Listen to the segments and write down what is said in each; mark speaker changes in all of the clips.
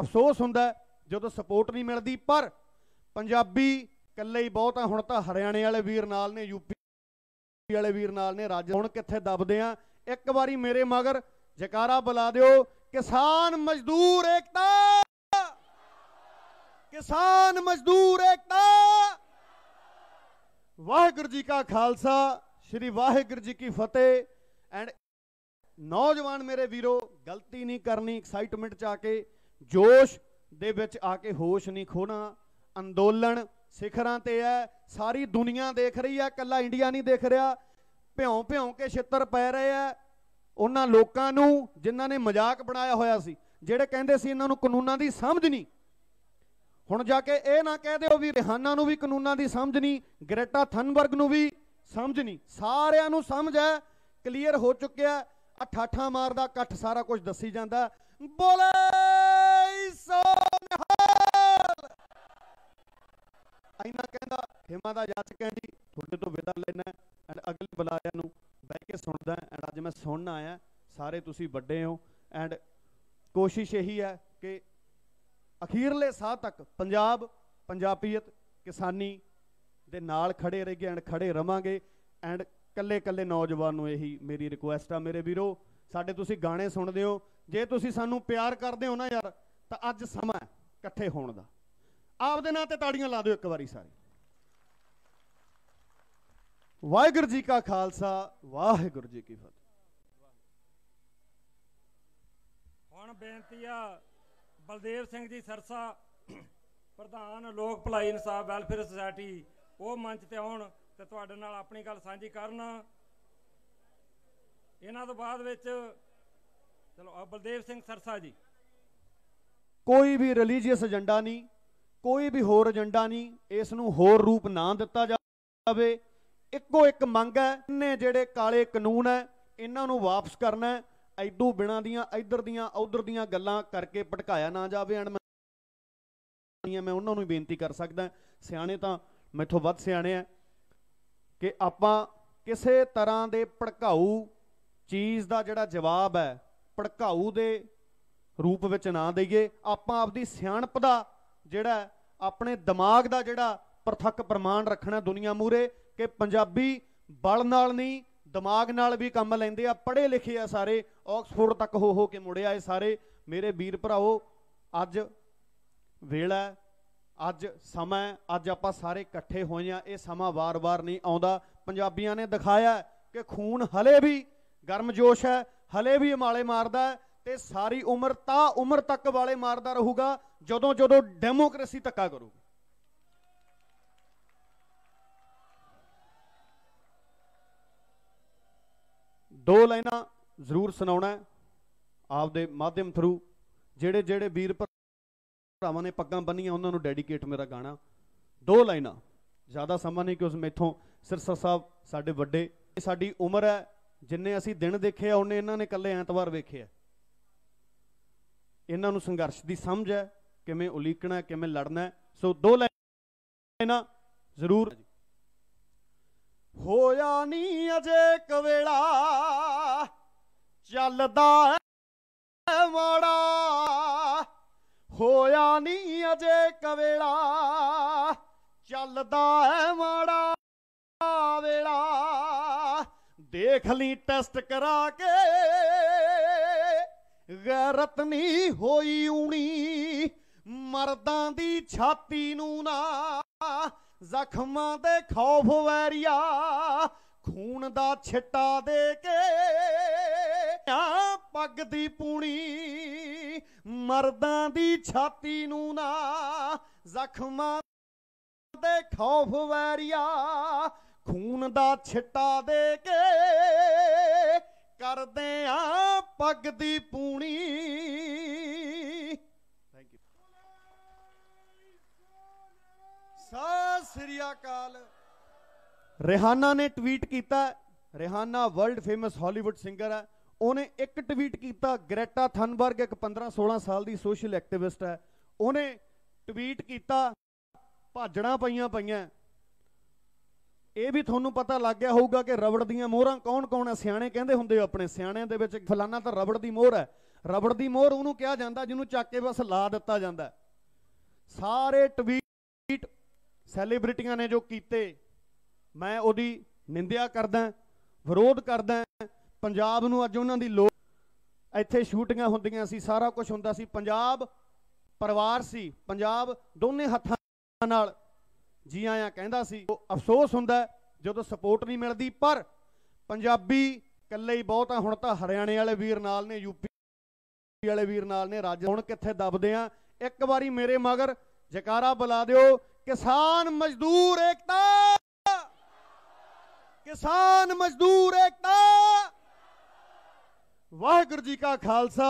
Speaker 1: ਅਫਸੋਸ ਹੁੰਦਾ ਜਦੋਂ ਸਪੋਰਟ ਨਹੀਂ ਮਿਲਦੀ ਪਰ ਪੰਜਾਬੀ ਇਕੱਲੇ ਹੀ ਬਹੁਤ ਆ ਹੁਣ ਤਾਂ ਹਰਿਆਣੇ ਵਾਲੇ ਵੀਰ ਨਾਲ ਨੇ ਯੂਪੀ ਵਾਲੇ ਵੀਰ ਨਾਲ ਨੇ ਰਾਜ ਹੁਣ ਕਿੱਥੇ ਦਬਦੇ ਆ ਇੱਕ ਵਾਰੀ ਮੇਰੇ ਮਗਰ ਜਕਾਰਾ ਬੁਲਾ ਦਿਓ ਕਿਸਾਨ ਮਜ਼ਦੂਰ ਏਕਤਾ ਕਿਸਾਨ ਮਜ਼ਦੂਰ ਏਕਤਾ ਵਾਹਿਗੁਰੂ ਜੀ ਕਾ ਖਾਲਸਾ ਸ੍ਰੀ ਵਾਹਿਗੁਰੂ ਜੀ ਕੀ ਫਤਿਹ ਐਂਡ ਨੌਜਵਾਨ ਮੇਰੇ ਵੀਰੋ ਗਲਤੀ ਨਹੀਂ ਕਰਨੀ ਐਕਸਾਈਟਮੈਂਟ ਚ ਆ ਕੇ ਜੋਸ਼ ਦੇ ਵਿੱਚ ਆ ਕੇ ਹੋਸ਼ ਨਹੀਂ ਖੋਣਾ ਅੰਦੋਲਨ ਸਿਖਰਾਂ ਤੇ ਹੈ ਸਾਰੀ ਦੁਨੀਆ ਦੇਖ ਰਹੀ ਹੈ ਕੱਲਾ ਇੰਡੀਆ ਨਹੀਂ ਦੇਖ ਰਿਹਾ ਭਿਉਂ ਭਿਉਂ ਕੇ ਛਿੱਤਰ ਪੈ ਰਹੇ ਆ ਉਹਨਾਂ ਲੋਕਾਂ ਨੂੰ ਜਿਨ੍ਹਾਂ ਨੇ ਮਜ਼ਾਕ ਬਣਾਇਆ ਹੋਇਆ ਸੀ ਜਿਹੜੇ ਕਹਿੰਦੇ ਸੀ ਇਹਨਾਂ ਨੂੰ ਕਾਨੂੰਨਾਂ ਦੀ ਸਮਝ ਨਹੀਂ ਹੁਣ ਜਾ ਕੇ ਇਹ ਨਾ ਕਹਿ ਦਿਓ ਵੀ ਰਿਹਾਨਾ ਨੂੰ ਵੀ ਕਾਨੂੰਨਾਂ ਦੀ ਸਮਝ ਨਹੀਂ ਗ੍ਰੇਟਾ ਥਨਬਰਗ ਨੂੰ ਵੀ ਸਮਝ ਨਹੀਂ ਸਾਰਿਆਂ ਨੂੰ ਸਮਝ ਹੈ ਕਲੀਅਰ ਹੋ ਚੁੱਕਿਆ ਅਠਾਠਾ ਮਾਰਦਾ ਇਕੱਠ ਸਾਰਾ ਕੁਝ ਦੱਸੀ ਜਾਂਦਾ ਬੋਲੇ ਹਿਮਾ ਦਾ ਜਾਚਕ ਹੈ ਜੀ ਤੁਹਾਡੇ ਤੋਂ ਵਿਦਾ ਲੈਣਾ ਐਂਡ ਅਗਲੇ ਬੁਲਾਇਆ ਨੂੰ ਬਹਿ ਕੇ ਸੁਣਦਾ ਐਂਡ ਅੱਜ ਮੈਂ ਸੁਣਨ ਆਇਆ ਸਾਰੇ ਤੁਸੀਂ ਵੱਡੇ ਹੋ ਐਂਡ ਕੋਸ਼ਿਸ਼ ਇਹੀ ਹੈ ਕਿ ਅਖੀਰਲੇ ਸਾਹ ਤੱਕ ਪੰਜਾਬ ਪੰਜਾਬੀਅਤ ਕਿਸਾਨੀ ਦੇ ਨਾਲ ਖੜੇ ਰਹੀਏ ਐਂਡ ਖੜੇ ਰਵਾਂਗੇ ਐਂਡ ਕੱਲੇ ਕੱਲੇ ਨੌਜਵਾਨ ਨੂੰ ਇਹੀ ਮੇਰੀ ਰਿਕੁਐਸਟ ਆ ਮੇਰੇ ਵੀਰੋ ਸਾਡੇ ਤੁਸੀਂ ਗਾਣੇ ਸੁਣਦੇ ਹੋ ਜੇ ਤੁਸੀਂ ਸਾਨੂੰ ਪਿਆਰ ਕਰਦੇ ਹੋ ਨਾ ਯਾਰ ਤਾਂ ਅੱਜ ਸਮਾਂ ਇਕੱਠੇ ਹੋਣ ਦਾ ਆਪਦੇ ਨਾਂ ਤੇ ਤਾੜੀਆਂ ਲਾ ਦਿਓ ਇੱਕ ਵਾਰੀ ਸਾਰੇ ਵਾਹਿਗੁਰੂ ਜੀ ਕਾ ਖਾਲਸਾ ਵਾਹਿਗੁਰੂ ਜੀ ਕੀ ਫਤਿਹ ਹੁਣ ਬੇਨਤੀ ਆ ਬਲਦੇਵ ਸਿੰਘ ਜੀ ਸਰਸਾ ਪ੍ਰਧਾਨ ਲੋਕ ਭਲਾਈ ਇਨਸਾਫ ਵੈਲਫੇਅਰ ਸੁਸਾਇਟੀ ਉਹ ਮੰਚ ਤੇ ਆਉਣ ਤੇ ਤੁਹਾਡੇ ਨਾਲ ਆਪਣੀ ਗੱਲ ਸਾਂਝੀ ਕਰਨ ਇਹਨਾਂ ਤੋਂ ਬਾਅਦ ਵਿੱਚ ਚਲੋ ਬਲਦੇਵ ਸਿੰਘ ਸਰਸਾ ਜੀ ਕੋਈ ਵੀ ਰਿਲੀਜੀਅਸ ਏਜੰਡਾ ਨਹੀਂ ਕੋਈ ਵੀ ਹੋਰ ਏਜੰਡਾ ਨਹੀਂ ਇਸ ਨੂੰ ਹੋਰ ਰੂਪ ਨਾ ਦਿੱਤਾ ਜਾਵੇ ਇੱਕੋ ਇੱਕ ਮੰਗ ਹੈ ਨੇ ਜਿਹੜੇ ਕਾਲੇ ਕਾਨੂੰਨ ਹੈ ਇਹਨਾਂ ਨੂੰ ਵਾਪਸ ਕਰਨਾ ਹੈ ਐਡੂ ਬਿਨਾਂ ਦੀਆਂ ਇਧਰ ਦੀਆਂ ਉਧਰ ਦੀਆਂ ਗੱਲਾਂ ਕਰਕੇ ਭਟਕਾਇਆ ਨਾ ਜਾਵੇ ਅਣ ਮੈਂ ਉਹਨਾਂ ਨੂੰ ਬੇਨਤੀ ਕਰ ਸਕਦਾ ਸਿਆਣੇ ਤਾਂ ਮੈਥੋਂ ਵੱਧ ਸਿਆਣੇ ਆ ਕਿ ਆਪਾਂ ਕਿਸੇ ਤਰ੍ਹਾਂ ਦੇ ਭੜਕਾਊ ਚੀਜ਼ ਦਾ ਜਿਹੜਾ ਜਵਾਬ ਹੈ ਭੜਕਾਊ ਦੇ ਰੂਪ ਵਿੱਚ ਨਾ ਦਈਏ ਆਪਾਂ ਆਪਦੀ ਸਿਆਣਪ ਦਾ ਜਿਹੜਾ ਆਪਣੇ ਦਿਮਾਗ ਦਾ ਜਿਹੜਾ ਪ੍ਰਥੱਕ ਪ੍ਰਮਾਣ ਰੱਖਣਾ ਦੁਨੀਆ ਮੂਰੇ ਕਿ ਪੰਜਾਬੀ ਬਲ ਨਾਲ ਨਹੀਂ ਦਿਮਾਗ ਨਾਲ ਵੀ ਕੰਮ ਲੈਂਦੇ ਆ ਪੜ੍ਹੇ ਲਿਖੇ ਆ ਸਾਰੇ ਆਕਸਫੋਰਡ ਤੱਕ ਹੋ ਹੋ ਕੇ ਮੁੜੇ ਆਏ ਸਾਰੇ ਮੇਰੇ ਵੀਰ ਭਰਾਓ ਅੱਜ ਵੇਲਾ ਅੱਜ ਸਮਾਂ ਅੱਜ ਆਪਾਂ ਸਾਰੇ ਇਕੱਠੇ ਹੋਏ ਆ ਇਹ ਸਮਾਂ ਵਾਰ-ਵਾਰ ਨਹੀਂ ਆਉਂਦਾ ਪੰਜਾਬੀਆਂ ਨੇ ਦਿਖਾਇਆ ਕਿ ਖੂਨ ਹਲੇ ਵੀ ਗਰਮ ਜੋਸ਼ ਹੈ ਹਲੇ ਵੀ ਮਾਲੇ ਮਾਰਦਾ ਤੇ ਸਾਰੀ ਉਮਰ ਤਾਂ ਉਮਰ ਤੱਕ ਵਾਲੇ ਮਾਰਦਾ ਰਹੂਗਾ ਜਦੋਂ ਜਦੋਂ ਡੈਮੋਕ੍ਰੇਸੀ ਤੱਕਾ ਕਰੂ ਦੋ ਲਾਈਨਾਂ ਜ਼ਰੂਰ ਸੁਣਾਉਣਾ ਆਪਦੇ ਮਾਧਿਅਮ ਥਰੂ ਜਿਹੜੇ ਜਿਹੜੇ ਵੀਰ ਭਰਾਵਾਂ ਨੇ ਪੱਗਾਂ ਬੰਨੀਆਂ ਉਹਨਾਂ ਨੂੰ ਡੈਡੀਕੇਟ ਮੇਰਾ ਗਾਣਾ ਦੋ ਲਾਈਨਾਂ ਜ਼ਿਆਦਾ ਸਮਾਂ ਨਹੀਂ ਕਿ ਉਸ ਮੈਥੋਂ ਸਿਰਸਾ ਸਾਹਿਬ ਸਾਡੇ ਵੱਡੇ ਸਾਡੀ ਉਮਰ ਹੈ ਜਿੰਨੇ ਅਸੀਂ ਦਿਨ ਦੇਖੇ ਆ ਉਹਨੇ ਇਹਨਾਂ ਨੇ ਕੱਲੇ ਐਤਵਾਰ ਵੇਖੇ ਆ ਇਹਨਾਂ ਨੂੰ ਸੰਘਰਸ਼ ਦੀ ਸਮਝ ਹੈ ਕਿਵੇਂ ਉਲੀਕਣਾ ਕਿਵੇਂ ਲੜਨਾ ਸੋ ਦੋ ਲਾਈਨਾਂ ਜ਼ਰੂਰ ਹੋਇਆ ਨਹੀਂ ਅਜੇ ਕਵੇਲਾ ਚੱਲਦਾ ਮਾੜਾ ਹੋਇਆ ਨਹੀਂ ਅਜੇ ਕਵੇਲਾ ਚੱਲਦਾ ਹੈ ਮਾੜਾ ਵੇਲਾ ਦੇਖ ਲਈ ਟੈਸਟ ਕਰਾ ਕੇ ਗੈਰਤ ਨਹੀਂ ਹੋਈ ਊਣੀ ਮਰਦਾਂ ਦੀ ਛਾਤੀ ਨੂੰ ਨਾ ਜ਼ਖਮਾਂ ਤੇ ਖੌਫ ਵੈਰੀਆ ਖੂਨ ਦਾ ਛਿੱਟਾ ਦੇ ਕੇ ਆ ਪੱਗ ਦੀ ਪੂਣੀ ਮਰਦਾਂ ਦੀ ਛਾਤੀ ਨੂੰ ਨਾ ਜ਼ਖਮਾਂ ਤੇ ਖੌਫ ਵੈਰੀਆ ਖੂਨ ਦਾ ਛਿੱਟਾ ਦੇ ਕੇ ਕਰਦੇ ਆ ਪੱਗ ਦੀ ਪੂਣੀ ਸਤਿ ਸ੍ਰੀ ਅਕਾਲ ਰਿਹਾਨਾ ਨੇ ਟਵੀਟ ਕੀਤਾ Rihanna world famous Hollywood singer ਹੈ ਉਹਨੇ ਇੱਕ ਟਵੀਟ ਕੀਤਾ ਗ੍ਰੇਟਾ ਥਨਬਰਗ ਇੱਕ 15 16 ਸਾਲ ਦੀ ਸੋਸ਼ਲ ਐਕਟਿਵਿਸਟ ਹੈ ਉਹਨੇ ਟਵੀਟ ਕੀਤਾ ਭਾਜਣਾ ਪਈਆਂ ਪਈਆਂ ਇਹ ਵੀ ਤੁਹਾਨੂੰ ਪਤਾ ਲੱਗ ਗਿਆ ਹੋਊਗਾ ਕਿ ਰਬੜ ਦੀਆਂ ਮੋਹਰਾਂ ਕੌਣ-ਕੌਣ ਹੈ ਸਿਆਣੇ ਕਹਿੰਦੇ ਹੁੰਦੇ ਆਪਣੇ ਸਿਆਣਿਆਂ ਦੇ ਵਿੱਚ ਫਲਾਨਾ ਤਾਂ ਰਬੜ ਦੀ ਮੋਹਰ ਹੈ ਰਬੜ ਦੀ ਮੋਹਰ ਉਹਨੂੰ ਕਿਹਾ ਜਾਂਦਾ ਜਿਹਨੂੰ ਚੱਕ ਕੇ ਬਸ ਲਾ ਦਿੱਤਾ ਜਾਂਦਾ ਸਾਰੇ ਟਵੀਟ ਸੈਲੀਬ੍ਰਿਟੀਆਂ ਨੇ ਜੋ ਕੀਤੇ ਮੈਂ ਉਹਦੀ ਨਿੰਦਿਆ ਕਰਦਾ ਵਿਰੋਧ ਕਰਦਾ ਪੰਜਾਬ ਨੂੰ ਅੱਜ ਉਹਨਾਂ ਦੀ ਲੋੜ ਇੱਥੇ ਸ਼ੂਟਿੰਗਾਂ ਹੁੰਦੀਆਂ ਸੀ ਸਾਰਾ ਕੁਝ ਹੁੰਦਾ ਸੀ ਪੰਜਾਬ ਪਰਿਵਾਰ ਸੀ ਪੰਜਾਬ ਦੋਨੇ ਹੱਥਾਂ ਨਾਲ ਜੀ ਆਇਆ ਕਹਿੰਦਾ ਸੀ ਅਫਸੋਸ ਹੁੰਦਾ ਜਦੋਂ ਸਪੋਰਟ ਨਹੀਂ ਮਿਲਦੀ ਪਰ ਪੰਜਾਬੀ ਇਕੱਲੇ ਹੀ ਬਹੁਤ ਆ ਹੁਣ ਤਾਂ ਹਰਿਆਣੇ ਵਾਲੇ ਵੀਰ ਨਾਲ ਨੇ ਯੂਪੀ ਵਾਲੇ ਵੀਰ ਨਾਲ ਨੇ ਰਾਜ ਹੁਣ ਕਿੱਥੇ ਦਬਦੇ ਆ ਇੱਕ ਵਾਰੀ ਮੇਰੇ ਮਗਰ ਜਕਾਰਾ ਬੁਲਾ ਦਿਓ ਕਿਸਾਨ ਮਜ਼ਦੂਰ ਏਕਤਾ ਕਿਸਾਨ ਮਜ਼ਦੂਰ ਏਕਤਾ ਵਾਹਿਗੁਰੂ ਜੀ ਕਾ ਖਾਲਸਾ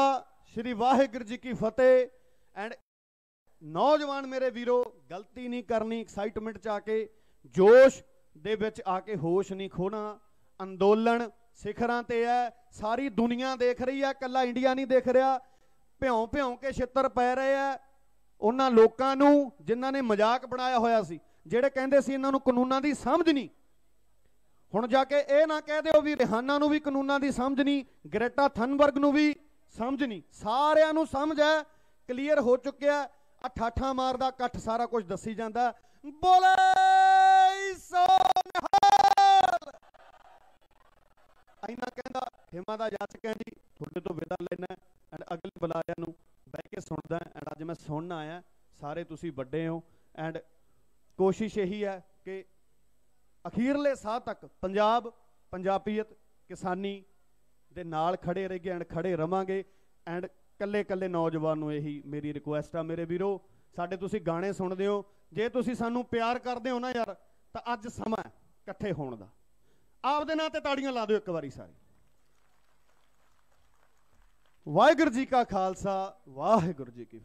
Speaker 1: ਸ੍ਰੀ ਵਾਹਿਗੁਰੂ ਜੀ ਕੀ ਫਤਿਹ ਐਂਡ ਨੌਜਵਾਨ ਮੇਰੇ ਵੀਰੋ ਗਲਤੀ ਨਹੀਂ ਕਰਨੀ ਐਕਸਾਈਟਮੈਂਟ ਚ ਆ ਕੇ ਜੋਸ਼ ਦੇ ਵਿੱਚ ਆ ਕੇ ਹੋਸ਼ ਨਹੀਂ ਖੋਣਾ ਅੰਦੋਲਨ ਸਿਖਰਾਂ ਤੇ ਐ ਸਾਰੀ ਦੁਨੀਆ ਦੇਖ ਰਹੀ ਐ ਕੱਲਾ ਇੰਡੀਆ ਨਹੀਂ ਦੇਖ ਰਿਹਾ ਭਿਉਂ ਭਿਉਂ ਕੇ ਛਿੱਤਰ ਪੈ ਰਹੇ ਐ ਉਹਨਾਂ ਲੋਕਾਂ ਨੂੰ ਜਿਨ੍ਹਾਂ ਨੇ ਮਜ਼ਾਕ ਬਣਾਇਆ ਹੋਇਆ ਸੀ ਜਿਹੜੇ ਕਹਿੰਦੇ ਸੀ ਇਹਨਾਂ ਨੂੰ ਕਾਨੂੰਨਾਂ ਦੀ ਸਮਝ ਨਹੀਂ ਹੁਣ ਜਾ ਕੇ ਇਹ ਨਾ ਕਹਿ ਦਿਓ ਵੀ ਰਹਿਾਨਾ ਨੂੰ ਵੀ ਕਾਨੂੰਨਾਂ ਦੀ ਸਮਝ ਨਹੀਂ ਗ੍ਰੇਟਾ ਥਨਬਰਗ ਨੂੰ ਵੀ ਸਮਝ ਨਹੀਂ ਸਾਰਿਆਂ ਨੂੰ ਸਮਝ ਹੈ ਕਲੀਅਰ ਹੋ ਚੁੱਕਿਆ ਆ ਮਾਰਦਾ ਇਕੱਠ ਸਾਰਾ ਕੁਝ ਦੱਸੀ ਜਾਂਦਾ ਬੋਲੇ ਸੋ ਨਿਹਾਲ ਐਨਾ ਕਹਿੰਦਾ ਹਿਮਾ ਦਾ ਜਾਚਕਾਂ ਜੀ ਤੁਹਾਡੇ ਤੋਂ ਵਿਦਾ ਲੈਣਾ ਪੜਨ ਆਇਆ ਸਾਰੇ ਤੁਸੀਂ ਵੱਡੇ ਹੋ ਐਂਡ ਕੋਸ਼ਿਸ਼ ਇਹੀ ਹੈ ਕਿ ਅਖੀਰਲੇ ਸਾਹ ਤੱਕ ਪੰਜਾਬ ਪੰਜਾਬੀਅਤ ਕਿਸਾਨੀ ਦੇ ਨਾਲ ਖੜੇ ਰਹੀਏ ਐਂਡ ਖੜੇ ਰਵਾਂਗੇ ਐਂਡ ਕੱਲੇ ਕੱਲੇ ਨੌਜਵਾਨ ਨੂੰ ਇਹੀ ਮੇਰੀ ਰਿਕੁਐਸਟ ਆ ਮੇਰੇ ਵੀਰੋ ਸਾਡੇ ਤੁਸੀਂ ਗਾਣੇ ਸੁਣਦੇ ਹੋ ਜੇ ਤੁਸੀਂ ਸਾਨੂੰ ਪਿਆਰ ਕਰਦੇ ਹੋ ਨਾ ਯਾਰ ਤਾਂ ਅੱਜ ਸਮਾਂ ਇਕੱਠੇ ਹੋਣ ਦਾ ਆਪਦੇ ਨਾਂ ਤੇ ਤਾੜੀਆਂ ਲਾ ਦਿਓ ਇੱਕ ਵਾਰੀ ਸਾਰੇ ਵਾਹਿਗੁਰੂ ਜੀ ਕਾ ਖਾਲਸਾ ਵਾਹਿਗੁਰੂ ਜੀ ਕੀ